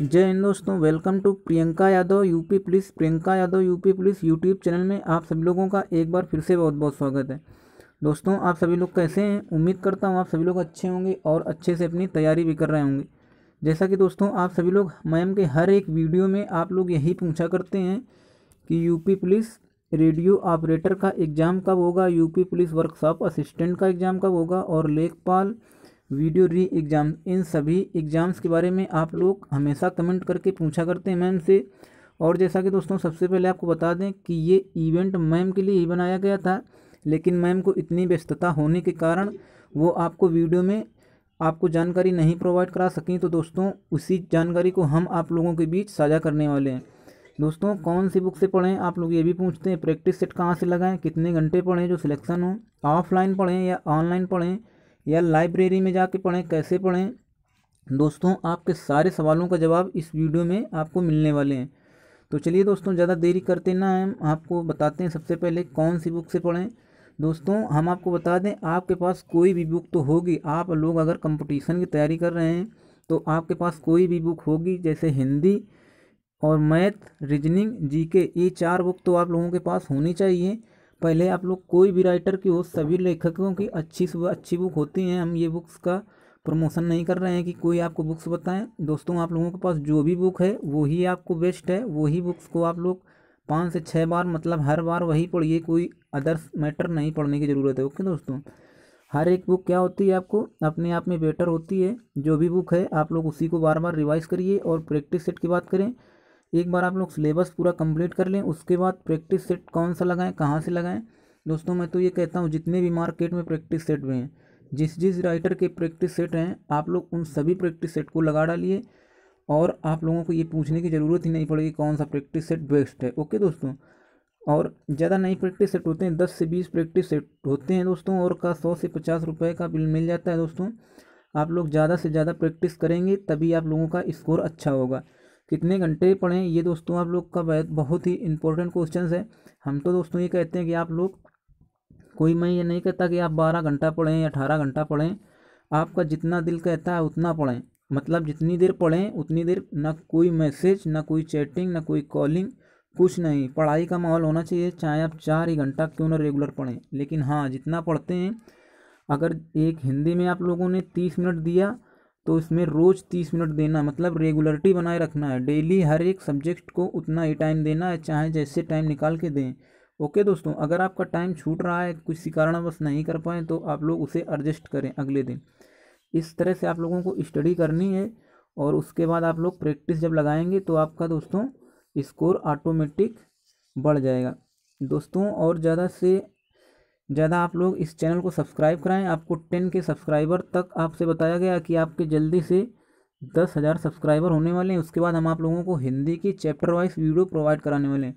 जय हिंद दोस्तों welcome to Priyanka Yadav UP police Priyanka Yadav UP police YouTube channel में आप सभी लोगों का एक बार फिर से बहुत बहुत स्वागत है दोस्तों आप सभी लोग कैसे हैं उम्मीद करता हूँ आप सभी लोग अच्छे होंगे और अच्छे से अपनी तैयारी भी कर रहे होंगे जैसा कि दोस्तों आप सभी लोग मैम के हर एक वीडियो में आप लोग यही पूछा करते हैं कि यूपी पुलिस रेडियो ऑपरेटर का एग्ज़ाम कब होगा यूपी पुलिस वर्कशॉप असिस्टेंट का एग्ज़ाम कब होगा और लेखपाल वीडियो री एग्ज़ाम इन सभी एग्ज़ाम्स के बारे में आप लोग हमेशा कमेंट करके पूछा करते हैं मैम से और जैसा कि दोस्तों सबसे पहले आपको बता दें कि ये इवेंट मैम के लिए ही बनाया गया था लेकिन मैम को इतनी व्यस्तता होने के कारण वो आपको वीडियो में आपको जानकारी नहीं प्रोवाइड करा सकें तो दोस्तों उसी जानकारी को हम आप लोगों के बीच साझा करने वाले हैं दोस्तों कौन सी बुक से पढ़ें आप लोग ये भी पूछते हैं प्रैक्टिस सेट कहाँ से लगाएं कितने घंटे पढ़ें जो सिलेक्शन हो ऑफलाइन पढ़ें या ऑनलाइन पढ़ें या लाइब्रेरी में जाके पढ़ें कैसे पढ़ें दोस्तों आपके सारे सवालों का जवाब इस वीडियो में आपको मिलने वाले हैं तो चलिए दोस्तों ज़्यादा देरी करते ना हम आपको बताते हैं सबसे पहले कौन सी बुक से पढ़ें दोस्तों हम आपको बता दें आपके पास कोई भी बुक तो होगी आप लोग अगर कंपटीशन की तैयारी कर रहे हैं तो आपके पास कोई भी बुक होगी जैसे हिंदी और मैथ रीजनिंग जीके ये चार बुक तो आप लोगों के पास होनी चाहिए पहले आप लोग कोई भी राइटर की हो सभी लेखकों की अच्छी सुबह अच्छी बुक होती हैं हम ये बुक्स का प्रमोशन नहीं कर रहे हैं कि कोई आपको बुक्स बताएं दोस्तों आप लोगों के पास जो भी बुक है वही आपको बेस्ट है वही बुक्स को आप लोग पाँच से छः बार मतलब हर बार वही पढ़िए कोई अदर्स मैटर नहीं पढ़ने की ज़रूरत है ओके दोस्तों हर एक बुक क्या होती है आपको अपने आप में बेटर होती है जो भी बुक है आप लोग उसी को बार बार रिवाइज़ करिए और प्रैक्टिस सेट की बात करें एक बार आप लोग सिलेबस पूरा कंप्लीट कर लें उसके बाद प्रैक्टिस सेट कौन सा लगाएं कहाँ से लगाएं दोस्तों मैं तो ये कहता हूँ जितने भी मार्केट में प्रैक्टिस सेट हुए हैं जिस जिस राइटर के प्रैक्टिस सेट हैं आप लोग उन सभी प्रैक्टिस सेट को लगा डालिए और आप लोगों को ये पूछने की ज़रूरत ही नहीं पड़ेगी कौन सा प्रैक्टिस सेट बेस्ट है ओके दोस्तों और ज़्यादा नई प्रैक्टिस सेट होते हैं दस से बीस प्रैक्टिस सेट होते हैं दोस्तों और का सौ से पचास रुपये का बिल मिल जाता है दोस्तों आप लोग ज़्यादा से ज़्यादा प्रैक्टिस करेंगे तभी आप लोगों का स्कोर अच्छा होगा कितने घंटे पढ़ें ये दोस्तों आप लोग का बहुत ही इंपॉर्टेंट क्वेश्चन है हम तो दोस्तों ये कहते हैं कि आप लोग कोई मैं ये नहीं कहता कि आप बारह घंटा पढ़ें या अठारह घंटा पढ़ें आपका जितना दिल कहता है उतना पढ़ें मतलब जितनी देर पढ़ें उतनी देर ना कोई मैसेज ना कोई चैटिंग ना कोई कॉलिंग कुछ नहीं पढ़ाई का माहौल होना चाहिए चाहे आप चार ही घंटा क्यों ना रेगुलर पढ़ें लेकिन हाँ जितना पढ़ते हैं अगर एक हिंदी में आप लोगों ने तीस मिनट दिया तो इसमें रोज़ तीस मिनट देना मतलब रेगुलरिटी बनाए रखना है डेली हर एक सब्जेक्ट को उतना ही टाइम देना है चाहे जैसे टाइम निकाल के दें ओके दोस्तों अगर आपका टाइम छूट रहा है किसी कारणवश नहीं कर पाएँ तो आप लोग उसे एडजस्ट करें अगले दिन इस तरह से आप लोगों को स्टडी करनी है और उसके बाद आप लोग प्रैक्टिस जब लगाएंगे तो आपका दोस्तों स्कोर ऑटोमेटिक बढ़ जाएगा दोस्तों और ज़्यादा से ज़्यादा आप लोग इस चैनल को सब्सक्राइब कराएं आपको टेन के सब्सक्राइबर तक आपसे बताया गया कि आपके जल्दी से दस हज़ार सब्सक्राइबर होने वाले हैं उसके बाद हम आप लोगों को हिंदी की चैप्टर वाइज वीडियो प्रोवाइड कराने वाले हैं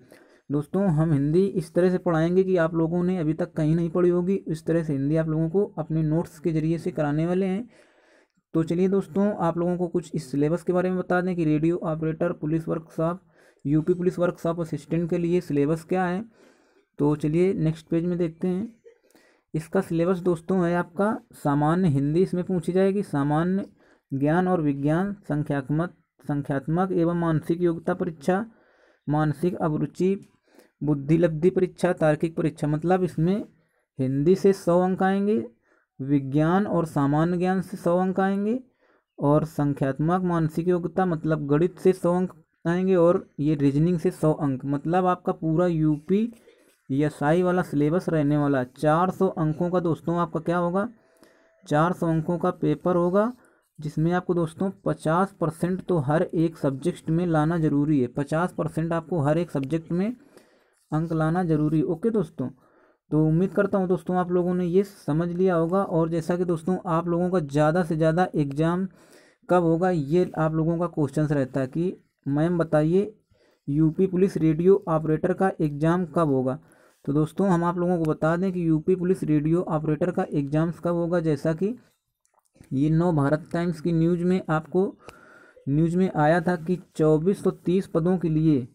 दोस्तों हम हिंदी इस तरह से पढ़ाएंगे कि आप लोगों ने अभी तक कहीं नहीं पढ़ी होगी इस तरह से हिंदी आप लोगों को अपने नोट्स के ज़रिए से कराने वाले हैं तो चलिए दोस्तों आप लोगों को कुछ इस सिलेबस के बारे में बता दें कि radio operator police workshop UP police workshop assistant के लिए सिलेबस क्या है तो चलिए नेक्स्ट पेज में देखते हैं इसका सिलेबस दोस्तों है आपका सामान्य हिंदी इसमें पूछी जाएगी सामान्य ज्ञान और विज्ञान संख्यात्मक संख्यात्मक एवं मानसिक योग्यता परीक्षा मानसिक अभिरुचि बुद्धिलब्धि परीक्षा तार्किक परीक्षा मतलब इसमें हिंदी से सौ अंक आएंगे विज्ञान और सामान्य ज्ञान से सौ अंक आएंगे और संख्यात्मक मानसिक योग्यता मतलब गणित से सौ अंक आएंगे और ये रीजनिंग से सौ अंक मतलब आपका पूरा यूपी आई e वाला सिलेबस रहने वाला चार सौ अंकों का दोस्तों आपका क्या होगा चार सौ अंकों का पेपर होगा जिसमें आपको दोस्तों पचास परसेंट तो हर एक सब्जेक्ट में लाना ज़रूरी है पचास परसेंट आपको हर एक सब्जेक्ट में अंक लाना ज़रूरी है ओके दोस्तों तो उम्मीद करता हूँ दोस्तों आप लोगों ने ये समझ लिया होगा और जैसा कि दोस्तों आप लोगों का ज़्यादा से ज़्यादा एग्ज़ाम कब होगा ये आप लोगों का क्वेश्चन रहता है कि मैम बताइए यूपी पुलिस रेडियो ऑपरेटर का एग्ज़ाम कब होगा तो दोस्तों हम आप लोगों को बता दें कि यूपी पुलिस रेडियो ऑपरेटर का एग्ज़ाम्स कब होगा जैसा कि ये नौ भारत टाइम्स की न्यूज़ में आपको न्यूज़ में आया था कि चौबीस सौ तीस पदों के लिए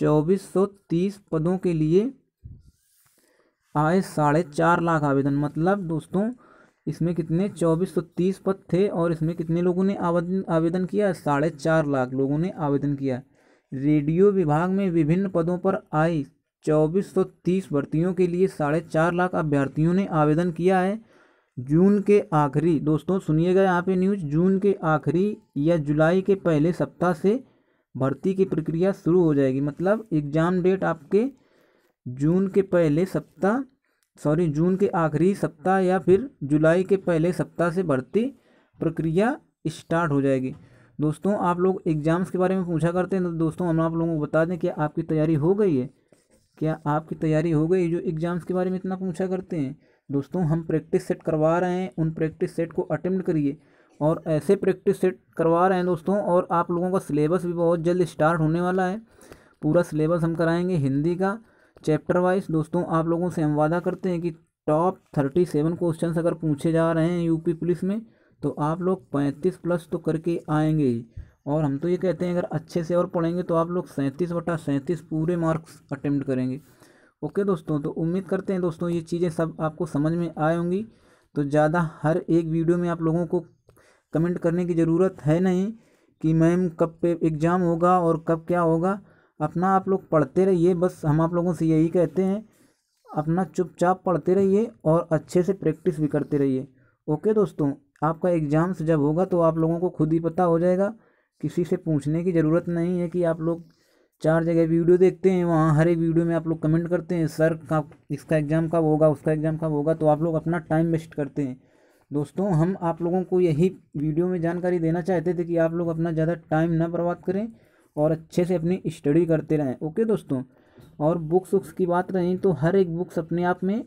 चौबीस सौ तीस पदों के लिए आए साढ़े चार लाख आवेदन मतलब दोस्तों इसमें कितने चौबीस सौ तीस पद थे और इसमें कितने लोगों ने आवेदन आवेदन किया साढ़े चार लाख लोगों ने आवेदन किया रेडियो विभाग में विभिन्न पदों पर आई चौबीस सौ तीस भर्तियों के लिए साढ़े चार लाख अभ्यर्थियों ने आवेदन किया है जून के आखिरी दोस्तों सुनिएगा यहाँ पे न्यूज जून के आखिरी या जुलाई के पहले सप्ताह से भर्ती की प्रक्रिया शुरू हो जाएगी मतलब एग्ज़ाम डेट आपके जून के पहले सप्ताह सॉरी जून के आखिरी सप्ताह या फिर जुलाई के पहले सप्ताह से भर्ती प्रक्रिया स्टार्ट हो जाएगी दोस्तों आप लोग एग्ज़ाम्स के बारे में पूछा करते हैं तो दोस्तों हम आप लोगों को बता दें कि आपकी तैयारी हो गई है क्या आपकी तैयारी हो गई जो एग्ज़ाम्स के बारे में इतना पूछा करते हैं दोस्तों हम प्रैक्टिस सेट करवा रहे हैं उन प्रैक्टिस सेट को अटेम्प्ट करिए और ऐसे प्रैक्टिस सेट करवा रहे हैं दोस्तों और आप लोगों का सिलेबस भी बहुत जल्द स्टार्ट होने वाला है पूरा सिलेबस हम कराएंगे हिंदी का चैप्टर वाइज दोस्तों आप लोगों से हम वादा करते हैं कि टॉप थर्टी सेवन क्वेश्चन अगर पूछे जा रहे हैं यूपी पुलिस में तो आप लोग पैंतीस प्लस तो करके आएंगे और हम तो ये कहते हैं अगर अच्छे से और पढ़ेंगे तो आप लोग सैंतीस वटा सैंतीस पूरे मार्क्स अटेम्प्ट करेंगे ओके दोस्तों तो उम्मीद करते हैं दोस्तों ये चीज़ें सब आपको समझ में आए होंगी तो ज़्यादा हर एक वीडियो में आप लोगों को कमेंट करने की ज़रूरत है नहीं कि मैम कब पे एग्ज़ाम होगा और कब क्या होगा अपना आप लोग पढ़ते रहिए बस हम आप लोगों से यही कहते हैं अपना चुपचाप पढ़ते रहिए और अच्छे से प्रैक्टिस भी करते रहिए ओके दोस्तों आपका एग्ज़ाम्स जब होगा तो आप लोगों को खुद ही पता हो जाएगा किसी से पूछने की ज़रूरत नहीं है कि आप लोग चार जगह वीडियो देखते हैं वहाँ हर एक वीडियो में आप लोग कमेंट करते हैं सर का इसका एग्ज़ाम कब होगा उसका एग्ज़ाम कब होगा तो आप लोग अपना टाइम वेस्ट करते हैं दोस्तों हम आप लोगों को यही वीडियो में जानकारी देना चाहते थे कि आप लोग अपना ज़्यादा टाइम ना बर्बाद करें और अच्छे से अपनी स्टडी करते रहें ओके दोस्तों और बुक्स वुक्स की बात रही तो हर एक बुक्स अपने आप में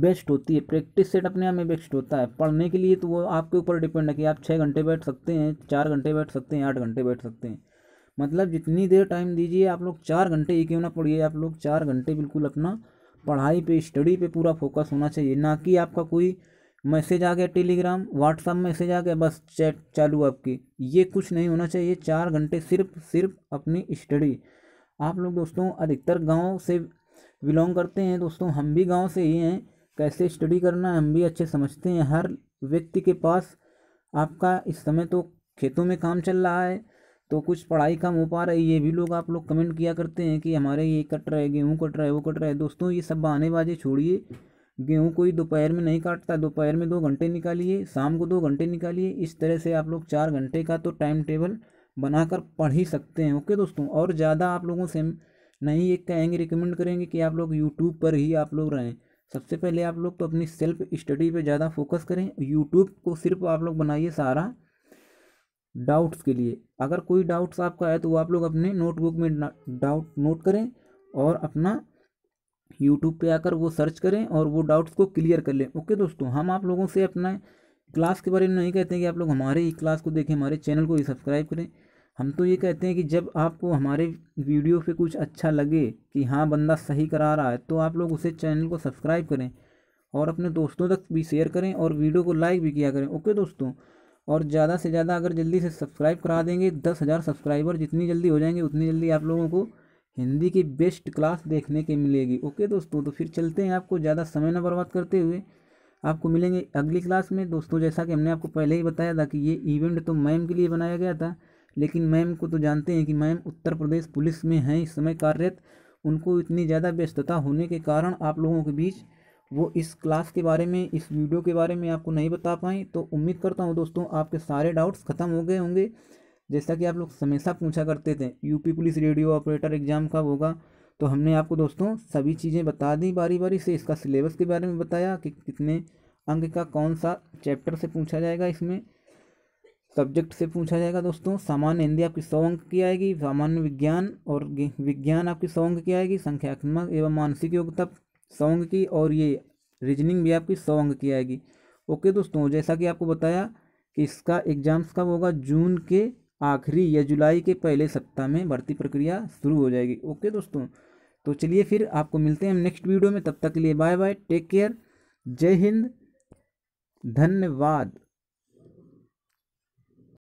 बेस्ट होती है प्रैक्टिस सेट अपने आप में बेस्ट होता है पढ़ने के लिए तो वो आपके ऊपर डिपेंड है कि आप छः घंटे बैठ सकते हैं चार घंटे बैठ सकते हैं आठ घंटे बैठ सकते हैं मतलब जितनी देर टाइम दीजिए आप लोग चार घंटे ही क्यों ना पढ़िए आप लोग चार घंटे बिल्कुल अपना पढ़ाई पे स्टडी पे पूरा फोकस होना चाहिए ना कि आपका कोई मैसेज आ गया टेलीग्राम व्हाट्सअप मैसेज आ गया बस चैट चालू आपकी ये कुछ नहीं होना चाहिए चार घंटे सिर्फ सिर्फ अपनी स्टडी आप लोग दोस्तों अधिकतर गाँव से बिलोंग करते हैं दोस्तों हम भी गाँव से ही हैं कैसे स्टडी करना है हम भी अच्छे समझते हैं हर व्यक्ति के पास आपका इस समय तो खेतों में काम चल रहा है तो कुछ पढ़ाई कम हो पा रही है ये भी लोग आप लोग कमेंट किया करते हैं कि हमारे ये कट रहे गेहूँ कट रहे वो कट रहे दोस्तों ये सब बाजे छोड़िए गेहूँ कोई दोपहर में नहीं काटता दोपहर में दो घंटे निकालिए शाम को दो घंटे निकालिए इस तरह से आप लोग चार घंटे का तो टाइम टेबल बनाकर पढ़ ही सकते हैं ओके दोस्तों और ज़्यादा आप लोगों से नहीं ये कहेंगे रिकमेंड करेंगे कि आप लोग यूट्यूब पर ही आप लोग रहें सबसे पहले आप लोग तो अपनी सेल्फ स्टडी पे ज़्यादा फोकस करें यूट्यूब को सिर्फ आप लोग बनाइए सारा डाउट्स के लिए अगर कोई डाउट्स आपका है तो आप लोग अपने नोटबुक में डाउट नोट करें और अपना यूट्यूब पे आकर वो सर्च करें और वो डाउट्स को क्लियर कर लें ओके दोस्तों हम आप लोगों से अपना क्लास के बारे में नहीं कहते कि आप लोग हमारे ही क्लास को देखें हमारे चैनल को ही सब्सक्राइब करें हम तो ये कहते हैं कि जब आपको हमारे वीडियो पे कुछ अच्छा लगे कि हाँ बंदा सही करा रहा है तो आप लोग उसे चैनल को सब्सक्राइब करें और अपने दोस्तों तक भी शेयर करें और वीडियो को लाइक भी किया करें ओके दोस्तों और ज़्यादा से ज़्यादा अगर जल्दी से सब्सक्राइब करा देंगे दस हज़ार सब्सक्राइबर जितनी जल्दी हो जाएंगे उतनी जल्दी आप लोगों को हिंदी की बेस्ट क्लास देखने के मिलेगी ओके दोस्तों तो फिर चलते हैं आपको ज़्यादा समय ना बर्बाद करते हुए आपको मिलेंगे अगली क्लास में दोस्तों जैसा कि हमने आपको पहले ही बताया था कि ये इवेंट तो मैम के लिए बनाया गया था लेकिन मैम को तो जानते हैं कि मैम उत्तर प्रदेश पुलिस में हैं इस समय कार्यरत उनको इतनी ज़्यादा व्यस्तता होने के कारण आप लोगों के बीच वो इस क्लास के बारे में इस वीडियो के बारे में आपको नहीं बता पाएँ तो उम्मीद करता हूँ दोस्तों आपके सारे डाउट्स ख़त्म हो गए होंगे जैसा कि आप लोग हमेशा पूछा करते थे UP police radio operator exam कब होगा तो हमने आपको दोस्तों सभी चीज़ें बता दी बारी बारी से इसका सिलेबस के बारे में बताया कि कितने अंग का कौन सा चैप्टर से पूछा जाएगा इसमें सब्जेक्ट से पूछा जाएगा दोस्तों सामान्य हिंदी आपकी सौ अंक की आएगी सामान्य विज्ञान और विज्ञान आपकी सौ अंक की आएगी संख्यात्मक एवं मानसिक योग्यता सौ अंक की और ये रीजनिंग भी आपकी सौ अंक की आएगी ओके दोस्तों जैसा कि आपको बताया कि इसका एग्ज़ाम्स कब होगा जून के आखिरी या जुलाई के पहले सप्ताह में भर्ती प्रक्रिया शुरू हो जाएगी ओके दोस्तों तो चलिए फिर आपको मिलते हैं नेक्स्ट वीडियो में तब तक के लिए बाय बाय टेक केयर जय हिंद धन्यवाद